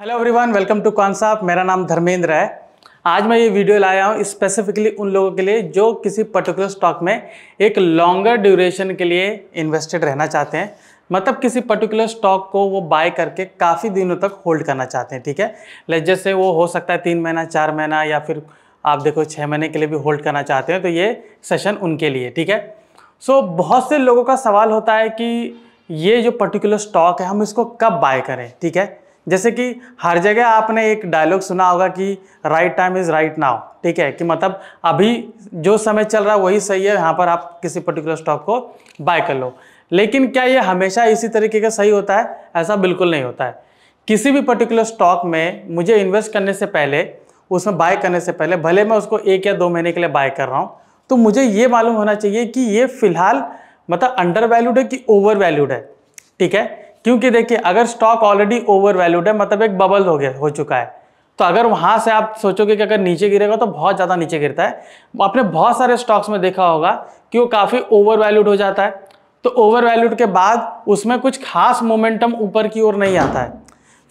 hello everyone welcome to कॉन्साप मेरा नाम धर्मेंद्र है आज मैं ये वीडियो लाया हूँ स्पेसिफिकली उन लोगों के लिए जो किसी पर्टिकुलर स्टॉक में एक लॉन्गर ड्यूरेशन के लिए इन्वेस्टेड रहना चाहते हैं मतलब किसी पर्टिकुलर स्टॉक को वो बाय करके काफ़ी दिनों तक होल्ड करना चाहते हैं ठीक है लेट से वो हो सकता है तीन महीना चार महीना या फिर आप देखो छः महीने के लिए भी होल्ड करना चाहते हैं तो ये सेशन उनके लिए ठीक है सो so, बहुत से लोगों का सवाल होता है कि ये जो पर्टिकुलर स्टॉक है हम इसको कब बाय करें ठीक है जैसे कि हर जगह आपने एक डायलॉग सुना होगा कि right time is right now ठीक है कि मतलब अभी जो समय चल रहा है वही सही है यहाँ पर आप किसी पर्टिकुलर स्टॉक को बाय कर लो लेकिन क्या ये हमेशा इसी तरीके का सही होता है ऐसा बिल्कुल नहीं होता है किसी भी पर्टिकुलर स्टॉक में मुझे इन्वेस्ट करने से पहले उसमें बाय करने से पहले भले मैं उसको एक या दो महीने के लिए बाय कर रहा हूँ तो मुझे ये मालूम होना चाहिए कि ये फिलहाल मतलब अंडर वैल्यूड है कि ओवर वैल्यूड है ठीक है क्योंकि देखिए अगर स्टॉक ऑलरेडी ओवर वैल्यूड है मतलब एक बबल हो गया हो चुका है तो अगर वहाँ से आप सोचोगे कि अगर नीचे गिरेगा तो बहुत ज़्यादा नीचे गिरता है आपने बहुत सारे स्टॉक्स में देखा होगा कि वो काफ़ी ओवर वैल्यूड हो जाता है तो ओवर वैल्यूड के बाद उसमें कुछ खास मोमेंटम ऊपर की ओर नहीं आता है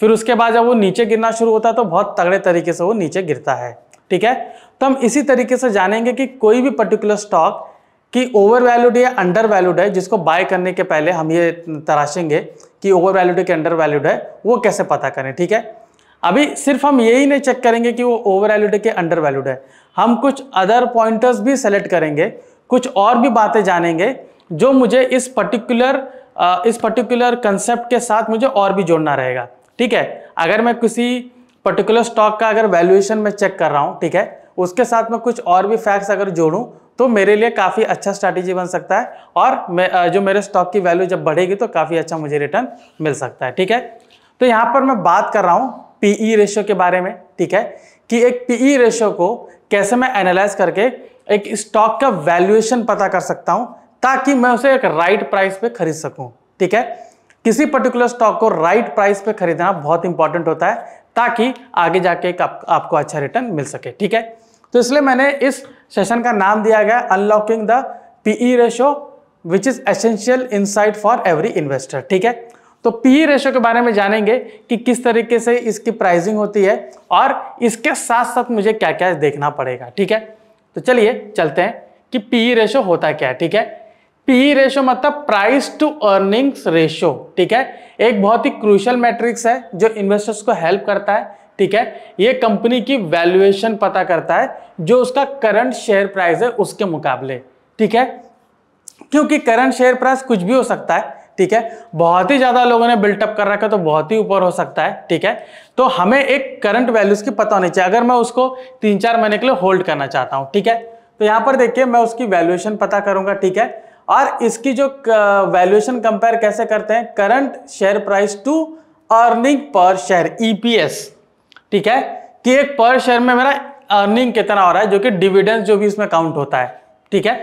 फिर उसके बाद जब वो नीचे गिरना शुरू होता है तो बहुत तगड़े तरीके से वो नीचे गिरता है ठीक है तो हम इसी तरीके से जानेंगे कि कोई भी पर्टिकुलर स्टॉक कि ओवर वैल्यूड या अंडर वैल्यूड है जिसको बाय करने के पहले हम ये तराशेंगे कि ओवर वैल्यूड के अंडर वैल्यूड है वो कैसे पता करें ठीक है अभी सिर्फ हम यही नहीं चेक करेंगे कि वो ओवर वैल्यूड के अंडर वैल्यूड है हम कुछ अदर पॉइंटर्स भी सेलेक्ट करेंगे कुछ और भी बातें जानेंगे जो मुझे इस पर्टिकुलर इस पर्टिकुलर कंसेप्ट के साथ मुझे और भी जोड़ना रहेगा ठीक है अगर मैं किसी पर्टिकुलर स्टॉक का अगर वैल्यूएशन मैं चेक कर रहा हूँ ठीक है उसके साथ में कुछ और भी फैक्ट्स अगर जोड़ूँ तो मेरे लिए काफ़ी अच्छा स्ट्रैटेजी बन सकता है और जो मेरे स्टॉक की वैल्यू जब बढ़ेगी तो काफ़ी अच्छा मुझे रिटर्न मिल सकता है ठीक है तो यहाँ पर मैं बात कर रहा हूँ पीई रेशियो e के बारे में ठीक है कि एक पीई रेशियो e को कैसे मैं एनालाइज करके एक स्टॉक का वैल्यूएशन पता कर सकता हूँ ताकि मैं उसे एक राइट प्राइस पे खरीद सकूँ ठीक है किसी पर्टिकुलर स्टॉक को राइट प्राइस पे खरीदना बहुत इंपॉर्टेंट होता है ताकि आगे जाके एक आप, आपको अच्छा रिटर्न मिल सके ठीक है तो इसलिए मैंने इस सेशन का नाम दिया गया unlocking the PE ratio which is essential insight for every investor ठीक है तो पीई रेशो e के बारे में जानेंगे कि किस तरीके से इसकी प्राइसिंग होती है और इसके साथ साथ मुझे क्या क्या देखना पड़ेगा ठीक है तो चलिए चलते हैं कि पीई रेशो e होता क्या है ठीक है पीई रेशो e मतलब प्राइस टू अर्निंग्स रेशो ठीक है एक बहुत ही क्रूशल मैट्रिक्स है जो इन्वेस्टर्स को हेल्प करता है ठीक है ये कंपनी की वैल्यूएशन पता करता है जो उसका करंट शेयर प्राइस है उसके मुकाबले ठीक है क्योंकि करंट शेयर प्राइस कुछ भी हो सकता है ठीक है बहुत ही ज़्यादा लोगों ने बिल्टअप कर रखा है तो बहुत ही ऊपर हो सकता है ठीक है तो हमें एक करंट वैल्यूज़ की पता होनी चाहिए अगर मैं उसको तीन चार महीने के लिए होल्ड करना चाहता हूं ठीक है तो यहां पर देखिए मैं उसकी वैल्यूएशन पता करूंगा ठीक है और इसकी जो वैल्यूएशन कंपेयर कैसे करते हैं current share price to earning per share EPS ठीक है कि एक पर शेयर में मेरा अर्निंग कितना हो रहा है जो कि डिविडेंस जो भी इसमें काउंट होता है ठीक है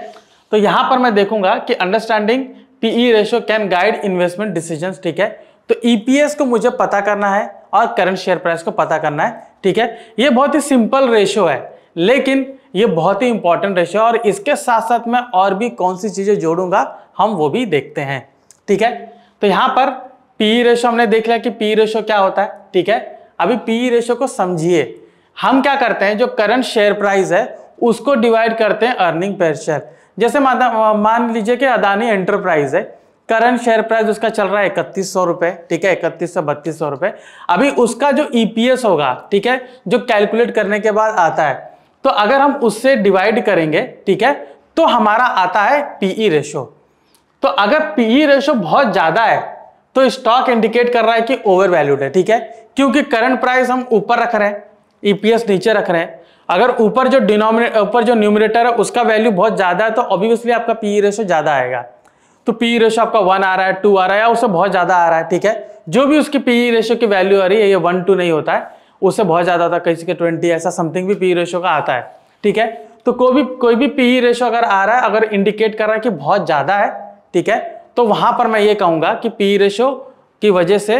तो यहां पर मैं देखूंगा कि understanding PE ratio can guide investment decision ठीक है तो ईपीएस e को मुझे पता करना है और करंट शेयर प्राइस को पता करना है ठीक है ये बहुत ही सिंपल रेशियो है लेकिन ये बहुत ही इंपॉर्टेंट रेशियो है और इसके साथ साथ मैं और भी कौन सी चीज़ें जोड़ूंगा हम वो भी देखते हैं ठीक है तो यहां पर पीई रेशो e हमने देख लिया कि पीई रेशो e क्या होता है ठीक है अभी पी रेशो को समझिए हम क्या करते हैं जो करंट शेयर प्राइस है उसको डिवाइड करते हैं अर्निंग पर शेयर जैसे मान लीजिए कि अदानी एंटरप्राइज है करंट शेयर प्राइस उसका चल रहा है इकतीस सौ रुपये ठीक है इकतीस सौ बत्तीस सौ रुपये अभी उसका जो ईपीएस e होगा ठीक है जो कैलकुलेट करने के बाद आता है तो अगर हम उससे डिवाइड करेंगे ठीक है तो हमारा आता है पीई रेशो e तो अगर पीई रेशो e बहुत ज़्यादा है तो स्टॉक इंडिकेट कर रहा है कि ओवर वैल्यूड है ठीक है क्योंकि करंट प्राइस हम ऊपर रख रहे हैं ईपीएस नीचे रख रहे हैं अगर ऊपर जो डिनोमिनेट ऊपर जो न्यूमिनेटर है उसका वैल्यू बहुत ज़्यादा है तो ऑब्वियसली आपका पी रेशो e ज़्यादा आएगा तो पी रेशो e आपका वन आ रहा है टू आ रहा है या उससे बहुत ज़्यादा आ रहा है ठीक है जो भी उसकी पी रेशो e की वैल्यू आ रही है ये वन टू नहीं होता है उससे बहुत ज़्यादा होता है किसी के ट्वेंटी ऐसा समथिंग भी पी रेशो का आता है ठीक है तो कोई भी कोई भी पी रेशो अगर आ रहा है अगर इंडिकेट कर रहा है कि बहुत ज़्यादा है ठीक है तो वहाँ पर मैं ये कहूँगा कि पी रेशो की वजह से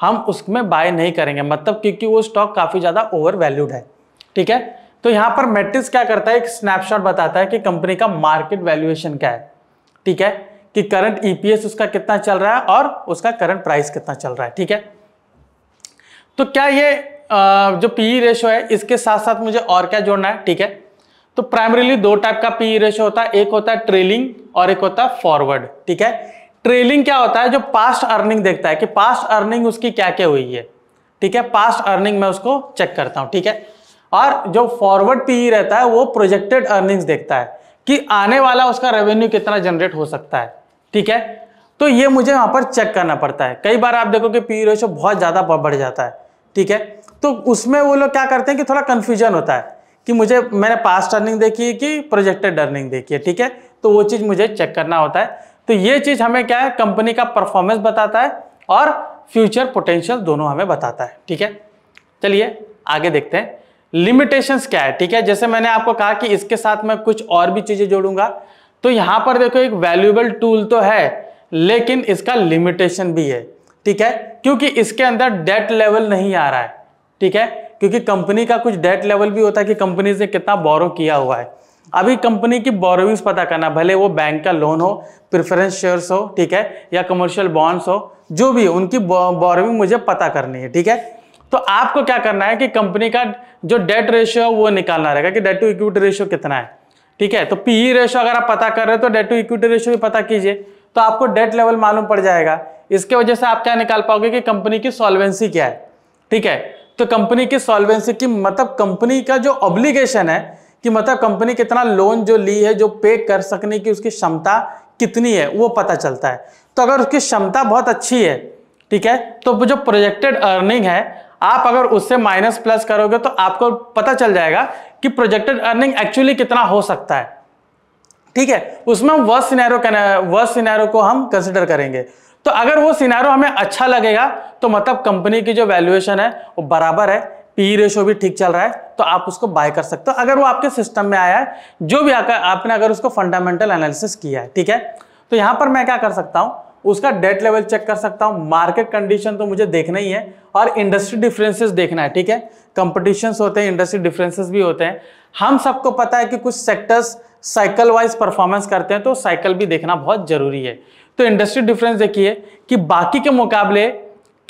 हम उसमें बाय नहीं करेंगे मतलब क्योंकि वो स्टॉक काफ़ी ज़्यादा ओवर वैल्यूड है ठीक है तो यहाँ पर मेट्रिक्स क्या करता है एक स्नैपशॉट बताता है कि कंपनी का मार्केट वैल्यूएशन क्या है ठीक है कि करंट ईपीएस e उसका कितना चल रहा है और उसका करंट प्राइस कितना चल रहा है ठीक है तो क्या ये जो पीई रेशो है इसके साथ साथ मुझे और क्या जोड़ना है ठीक है तो प्राइमरीली दो टाइप का पीई रेशो होता है एक होता है ट्रेलिंग और एक होता है फॉरवर्ड ठीक है ट्रेलिंग क्या होता है जो पास्ट अर्निंग देखता है कि पास्ट अर्निंग उसकी क्या क्या हुई है ठीक है पास्ट अर्निंग में उसको चेक करता हूं ठीक है और जो फॉरवर्ड पी रहता है वो प्रोजेक्टेड अर्निंग्स देखता है कि आने वाला उसका रेवेन्यू कितना जनरेट हो सकता है ठीक है तो ये मुझे वहां पर चेक करना पड़ता है कई बार आप देखो कि पी रेशो बहुत ज़्यादा बढ़ जाता है ठीक है तो उसमें वो लोग क्या करते हैं कि थोड़ा कन्फ्यूजन होता है कि मुझे मैंने पास्ट अर्निंग देखी है कि प्रोजेक्टेड अर्निंग देखी है ठीक है तो वो चीज़ मुझे चेक करना होता है तो ये चीज हमें क्या है कंपनी का परफॉर्मेंस बताता है और फ्यूचर पोटेंशियल दोनों हमें बताता है ठीक है चलिए आगे देखते हैं लिमिटेशंस क्या है ठीक है जैसे मैंने आपको कहा कि इसके साथ मैं कुछ और भी चीजें जोड़ूंगा तो यहां पर देखो एक वैल्यूएबल टूल तो है लेकिन इसका लिमिटेशन भी है ठीक है क्योंकि इसके अंदर डेट लेवल नहीं आ रहा है ठीक है क्योंकि कंपनी का कुछ डेट लेवल भी होता है कि कंपनी ने कितना बोरो किया हुआ है अभी कंपनी की बोरोविंग्स पता करना भले वो बैंक का लोन हो प्रिफरेंस शेयर्स हो ठीक है या कमर्शियल बॉन्ड्स हो जो भी उनकी बोरोविंग मुझे पता करनी है ठीक है तो आपको क्या करना है कि कंपनी का जो डेट रेशियो है वो निकालना रहेगा कि डेट टू इक्विटी रेशियो कितना है ठीक है तो पीई रेशियो e अगर आप पता कर रहे हो तो डेट टू इक्विटी रेशियो भी पता कीजिए तो आपको डेट लेवल मालूम पड़ जाएगा इसके वजह से आप क्या निकाल पाओगे कि कंपनी की सॉल्वेंसी क्या है ठीक है तो कंपनी की सॉल्वेंसी की मतलब कंपनी का जो ऑब्लिगेशन है कि मतलब कंपनी कितना लोन जो ली है जो पे कर सकने की उसकी क्षमता कितनी है वो पता चलता है तो अगर उसकी क्षमता बहुत अच्छी है ठीक है तो जो प्रोजेक्टेड अर्निंग है आप अगर उससे माइनस प्लस करोगे तो आपको पता चल जाएगा कि प्रोजेक्टेड अर्निंग एक्चुअली कितना हो सकता है ठीक है उसमें हम वर्ष सिनेरो वर्ष सिनेरो को हम कंसिडर करेंगे तो अगर वो सिनेरो हमें अच्छा लगेगा तो मतलब कंपनी की जो वैल्यूएशन है वो बराबर है पी रेशो भी ठीक चल रहा है तो आप उसको बाय कर सकते हो अगर वो आपके सिस्टम में आया है जो भी आकर आपने अगर उसको फंडामेंटल एनालिसिस किया है ठीक है तो यहाँ पर मैं क्या कर सकता हूँ उसका डेट लेवल चेक कर सकता हूँ मार्केट कंडीशन तो मुझे देखना ही है और इंडस्ट्री डिफरेंसेस देखना है ठीक है कंपटीशंस होते हैं इंडस्ट्री डिफरेंसेस भी होते हैं हम सबको पता है कि कुछ सेक्टर्स साइकिल वाइज परफॉर्मेंस करते हैं तो साइकिल भी देखना बहुत जरूरी है तो इंडस्ट्री डिफरेंस देखिए कि बाकी के मुकाबले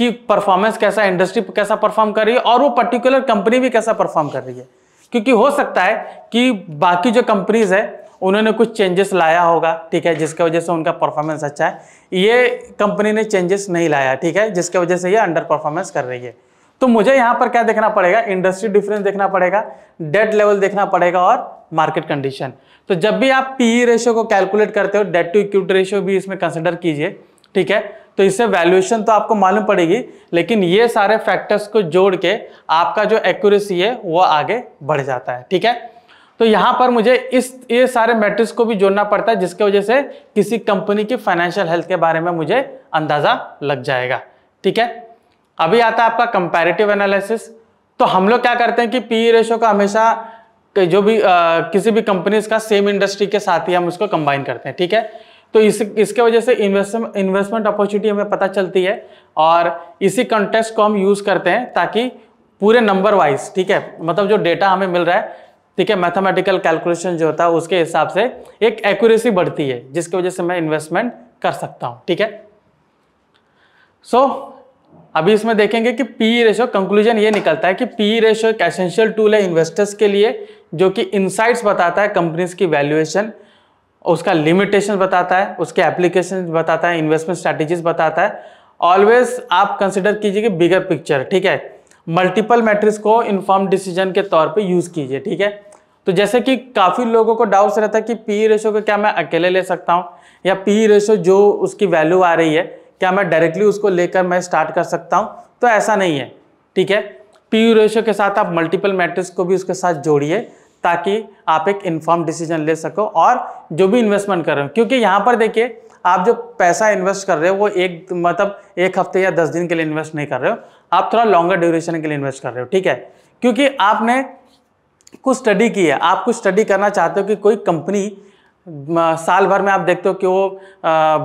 कि परफॉर्मेंस कैसा इंडस्ट्री कैसा परफॉर्म कर रही है और वो पर्टिकुलर कंपनी भी कैसा परफॉर्म कर रही है क्योंकि हो सकता है कि बाकी जो कंपनीज है उन्होंने कुछ चेंजेस लाया होगा ठीक है जिसकी वजह से उनका परफॉर्मेंस अच्छा है ये कंपनी ने चेंजेस नहीं लाया ठीक है जिसके वजह से ये अंडर परफॉर्मेंस कर रही है तो मुझे यहाँ पर क्या देखना पड़ेगा इंडस्ट्री डिफरेंस देखना पड़ेगा डेट लेवल देखना पड़ेगा और मार्केट कंडीशन तो जब भी आप पीई रेशियो e को कैलकुलेट करते हो डेट टू इक्विटी रेशियो भी इसमें कंसिडर कीजिए ठीक है तो इससे वैल्यूएशन तो आपको मालूम पड़ेगी लेकिन ये सारे फैक्टर्स को जोड़ के आपका जो एक्यूरेसी है वो आगे बढ़ जाता है ठीक है तो यहाँ पर मुझे इस ये सारे मैट्रिक्स को भी जोड़ना पड़ता है जिसके वजह से किसी कंपनी की फाइनेंशियल हेल्थ के बारे में मुझे अंदाज़ा लग जाएगा ठीक है अभी आता है आपका कंपैरेटिव एनालिसिस तो हम लोग क्या करते हैं कि पी रेशो का हमेशा जो भी आ, किसी भी कंपनीज का सेम इंडस्ट्री के साथ ही हम उसको कंबाइन करते हैं ठीक है तो इस इसके वजह से इन्वेस्टमेंट इन्वेस्टमेंट अपॉर्चुनिटी हमें पता चलती है और इसी कंटेक्स्ट को हम यूज़ करते हैं ताकि पूरे नंबर वाइज ठीक है मतलब जो डेटा हमें मिल रहा है ठीक है मैथमेटिकल कैलकुलेशन जो होता है उसके हिसाब से एक एक्यूरेसी बढ़ती है जिसकी वजह से मैं इन्वेस्टमेंट कर सकता हूँ ठीक है सो so, अभी इसमें देखेंगे कि पी रेशो कंक्लूजन ये निकलता है कि पी रेशो e एक एसेंशियल टूल है इन्वेस्टर्स के लिए जो कि इनसाइट्स बताता है कंपनीज की वैल्यूएशन उसका लिमिटेशन बताता है उसके एप्लीकेशन बताता है इन्वेस्टमेंट स्ट्रैटेजीज बताता है ऑलवेज आप कंसिडर कीजिए कि बिगर पिक्चर ठीक है मल्टीपल मैट्रिक्स को इन्फॉर्म डिसीजन के तौर पे यूज़ कीजिए ठीक है तो जैसे कि काफ़ी लोगों को डाउट्स रहता है कि पी रेशो e को क्या मैं अकेले ले सकता हूँ या पी रेशो e जो उसकी वैल्यू आ रही है क्या मैं डायरेक्टली उसको लेकर मैं स्टार्ट कर सकता हूँ तो ऐसा नहीं है ठीक है पी रेशो e के साथ आप मल्टीपल मैट्रिक्स को भी उसके साथ जोड़िए ताकि आप एक इन्फॉर्म डिसीजन ले सको और जो भी इन्वेस्टमेंट कर रहे हो क्योंकि यहाँ पर देखिए आप जो पैसा इन्वेस्ट कर रहे हो वो एक मतलब एक हफ्ते या दस दिन के लिए इन्वेस्ट नहीं कर रहे हो आप थोड़ा लॉन्गर ड्यूरेशन के लिए इन्वेस्ट कर रहे हो ठीक है क्योंकि आपने कुछ स्टडी की है आप कुछ स्टडी करना चाहते हो कि कोई कंपनी साल भर में आप देखते हो कि वो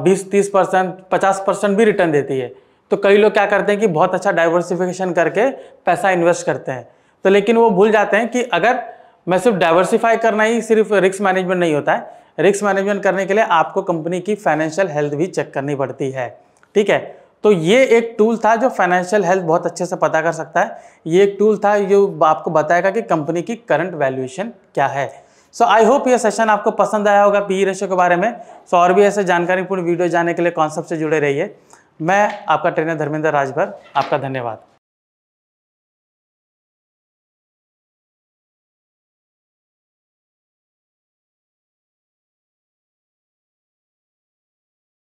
बीस तीस परसेंट पचास परसेंट भी रिटर्न देती है तो कई लोग क्या करते हैं कि बहुत अच्छा डाइवर्सिफिकेशन करके पैसा इन्वेस्ट करते हैं तो लेकिन वो भूल जाते हैं कि अगर मैं सिर्फ डाइवर्सिफाई करना ही सिर्फ रिस्क मैनेजमेंट नहीं होता है रिस्क मैनेजमेंट करने के लिए आपको कंपनी की फाइनेंशियल हेल्थ भी चेक करनी पड़ती है ठीक है तो ये एक टूल था जो फाइनेंशियल हेल्थ बहुत अच्छे से पता कर सकता है ये एक टूल था जो आपको बताएगा कि कंपनी की करंट वैल्यूएशन क्या है सो आई होप ये सेशन आपको पसंद आया होगा पी रेशो e के बारे में सो so, और भी ऐसे जानकारीपूर्ण वीडियो जाने के लिए कॉन्सेप्ट से जुड़े रहिए मैं आपका ट्रेनर धर्मेंद्र राजभर आपका धन्यवाद